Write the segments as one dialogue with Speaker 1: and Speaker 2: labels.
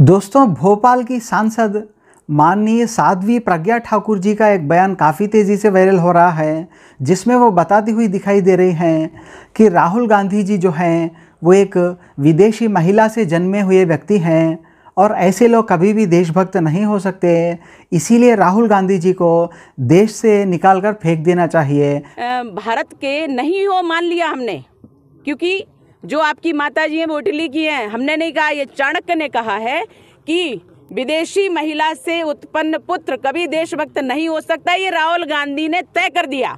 Speaker 1: दोस्तों भोपाल की सांसद माननीय साध्वी प्रज्ञा ठाकुर जी का एक बयान काफ़ी तेज़ी से वायरल हो रहा है जिसमें वो बताती हुई दिखाई दे रही हैं कि राहुल गांधी जी जो हैं वो एक विदेशी महिला से जन्मे हुए व्यक्ति हैं और ऐसे लोग कभी भी देशभक्त नहीं हो सकते इसीलिए राहुल गांधी जी को देश से निकाल कर फेंक देना चाहिए
Speaker 2: भारत के नहीं हो मान लिया हमने क्योंकि जो आपकी माता जी हैं वो इटली की हैं हमने नहीं कहा ये चाणक्य ने कहा है कि विदेशी महिला से उत्पन्न पुत्र कभी देशभक्त नहीं हो सकता ये राहुल गांधी ने तय कर दिया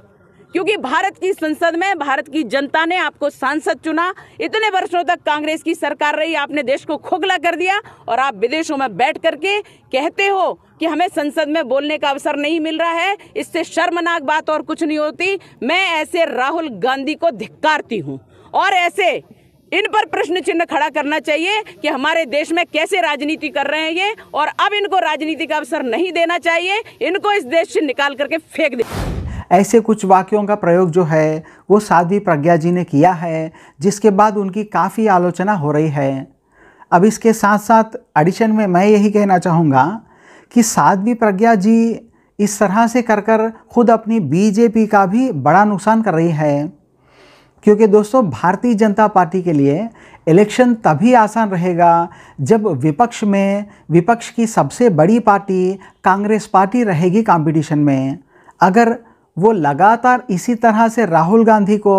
Speaker 2: क्योंकि भारत की संसद में भारत की जनता ने आपको सांसद चुना इतने वर्षों तक कांग्रेस की सरकार रही आपने देश को खोखला कर दिया और आप विदेशों में बैठ करके कहते हो कि हमें संसद में बोलने का अवसर नहीं मिल रहा है इससे शर्मनाक बात और कुछ नहीं होती मैं ऐसे राहुल गांधी को धिक्कारती हूँ और ऐसे इन पर प्रश्न चिन्ह खड़ा करना चाहिए कि हमारे देश में कैसे राजनीति कर रहे हैं ये और अब इनको राजनीति का अवसर नहीं देना चाहिए इनको इस देश से निकाल करके फेंक दे
Speaker 1: ऐसे कुछ वाक्यों का प्रयोग जो है वो साध्वी प्रज्ञा जी ने किया है जिसके बाद उनकी काफ़ी आलोचना हो रही है अब इसके साथ साथ एडिशन में मैं यही कहना चाहूँगा कि साध्वी प्रज्ञा जी इस तरह से कर कर खुद अपनी बीजेपी का भी बड़ा नुकसान कर रही है क्योंकि दोस्तों भारतीय जनता पार्टी के लिए इलेक्शन तभी आसान रहेगा जब विपक्ष में विपक्ष की सबसे बड़ी पार्टी कांग्रेस पार्टी रहेगी कंपटीशन में अगर वो लगातार इसी तरह से राहुल गांधी को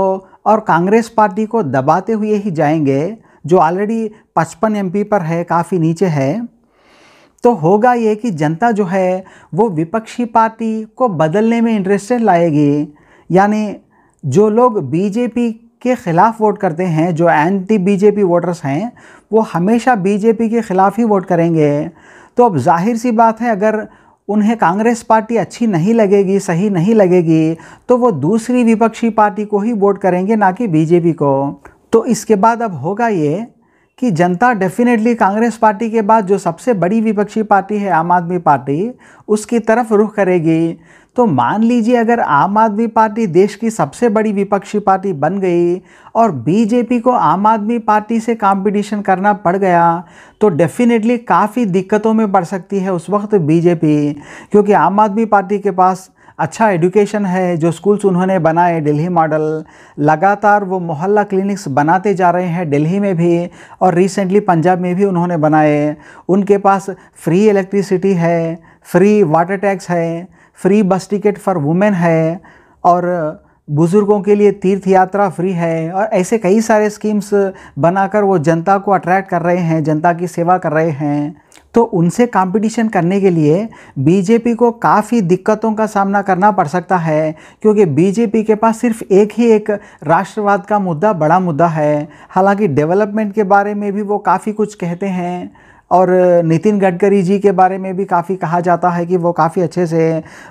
Speaker 1: और कांग्रेस पार्टी को दबाते हुए ही जाएंगे जो ऑलरेडी पचपन एमपी पर है काफ़ी नीचे है तो होगा ये कि जनता जो है वो विपक्षी पार्टी को बदलने में इंटरेस्टेड लाएगी यानी जो लोग बीजेपी के ख़िलाफ़ वोट करते हैं जो एंटी बीजेपी वोटर्स हैं वो हमेशा बीजेपी के ख़िलाफ़ ही वोट करेंगे तो अब जाहिर सी बात है अगर उन्हें कांग्रेस पार्टी अच्छी नहीं लगेगी सही नहीं लगेगी तो वो दूसरी विपक्षी पार्टी को ही वोट करेंगे ना कि बीजेपी को तो इसके बाद अब होगा ये कि जनता डेफिनेटली कांग्रेस पार्टी के बाद जो सबसे बड़ी विपक्षी पार्टी है आम आदमी पार्टी उसकी तरफ रुख करेगी तो मान लीजिए अगर आम आदमी पार्टी देश की सबसे बड़ी विपक्षी पार्टी बन गई और बीजेपी को आम आदमी पार्टी से कंपटीशन करना पड़ गया तो डेफिनेटली काफ़ी दिक्कतों में पड़ सकती है उस वक्त बीजेपी क्योंकि आम आदमी पार्टी के पास अच्छा एडुकेशन है जो स्कूल्स उन्होंने बनाए दिल्ली मॉडल लगातार वो मोहल्ला क्लिनिक्स बनाते जा रहे हैं दिल्ली में भी और रिसेंटली पंजाब में भी उन्होंने बनाए उनके पास फ्री इलेक्ट्रिसिटी है फ्री वाटर टैक्स है free bus ticket for women है और बुज़ुर्गों के लिए तीर्थ यात्रा फ्री है और ऐसे कई सारे स्कीम्स बनाकर वो जनता को अट्रैक्ट कर रहे हैं जनता की सेवा कर रहे हैं तो उनसे कंपटीशन करने के लिए बीजेपी को काफ़ी दिक्कतों का सामना करना पड़ सकता है क्योंकि बीजेपी के पास सिर्फ एक ही एक राष्ट्रवाद का मुद्दा बड़ा मुद्दा है हालांकि डेवलपमेंट के बारे में भी वो काफ़ी कुछ कहते हैं और नितिन गडकरी जी के बारे में भी काफ़ी कहा जाता है कि वो काफ़ी अच्छे से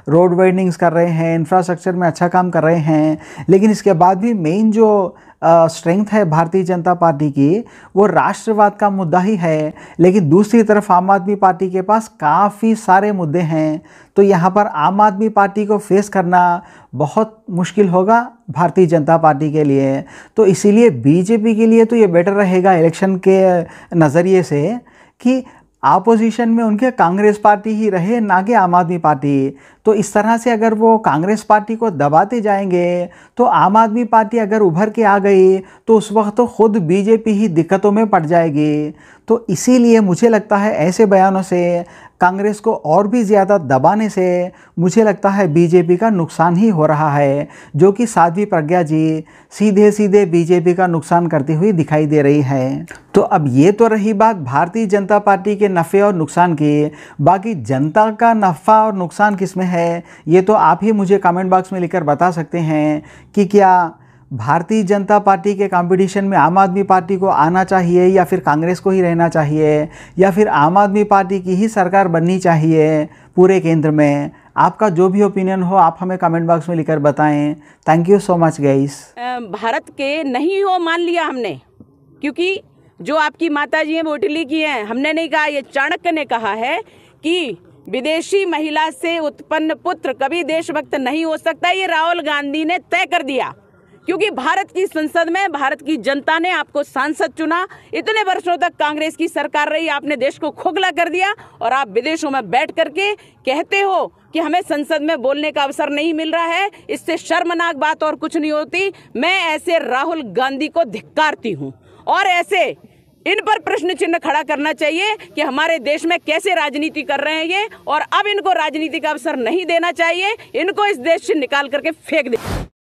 Speaker 1: रोड वाइडनिंग्स कर रहे हैं इंफ्रास्ट्रक्चर में अच्छा काम कर रहे हैं लेकिन इसके बाद भी मेन जो स्ट्रेंथ है भारतीय जनता पार्टी की वो राष्ट्रवाद का मुद्दा ही है लेकिन दूसरी तरफ आम आदमी पार्टी के पास काफ़ी सारे मुद्दे हैं तो यहाँ पर आम आदमी पार्टी को फेस करना बहुत मुश्किल होगा भारतीय जनता पार्टी के लिए तो इसीलिए बीजेपी के लिए तो ये बेटर रहेगा इलेक्शन के नज़रिए से कि आपोजिशन में उनके कांग्रेस पार्टी ही रहे ना कि आम आदमी पार्टी तो इस तरह से अगर वो कांग्रेस पार्टी को दबाते जाएंगे तो आम आदमी पार्टी अगर उभर के आ गई तो उस वक्त तो खुद बीजेपी ही दिक्कतों में पड़ जाएगी तो इसीलिए मुझे लगता है ऐसे बयानों से कांग्रेस को और भी ज़्यादा दबाने से मुझे लगता है बीजेपी का नुकसान ही हो रहा है जो कि साध्वी प्रज्ञा जी सीधे सीधे बीजेपी का नुकसान करती हुई दिखाई दे रही है तो अब ये तो रही बात भारतीय जनता पार्टी के नफ़े और नुकसान की बाकी जनता का नफ़ा और नुकसान किस में है ये तो आप ही मुझे कमेंट बॉक्स में लिखकर बता सकते हैं कि क्या भारतीय जनता पार्टी के कंपटीशन में आम आदमी पार्टी को आना चाहिए या फिर कांग्रेस को ही रहना चाहिए या फिर आम आदमी पार्टी की ही सरकार बननी चाहिए पूरे केंद्र में आपका जो भी ओपिनियन हो आप हमें कमेंट बॉक्स में लिखकर बताएं thank you so much guys
Speaker 2: Bharat के नहीं हो मान लिया हमने क्योंकि जो आपकी माता जी हैं वो इटली की हैं हमने नहीं कहा ये चाणक्य ने कहा है कि विदेशी महिला से उत्पन्न पुत्र कभी देशभक्त नहीं हो सकता ये राहुल गांधी ने तय कर दिया क्योंकि भारत की संसद में भारत की जनता ने आपको सांसद चुना इतने वर्षों तक कांग्रेस की सरकार रही आपने देश को खोखला कर दिया और आप विदेशों में बैठ करके कहते हो कि हमें संसद में बोलने का अवसर नहीं मिल रहा है इससे शर्मनाक बात और कुछ नहीं होती मैं ऐसे राहुल गांधी को धिक्कारती हूँ और ऐसे इन पर प्रश्न चिन्ह खड़ा करना चाहिए कि हमारे देश में कैसे राजनीति कर रहे हैं ये और अब इनको राजनीति का अवसर नहीं देना चाहिए
Speaker 1: इनको इस देश से निकाल करके फेंक दे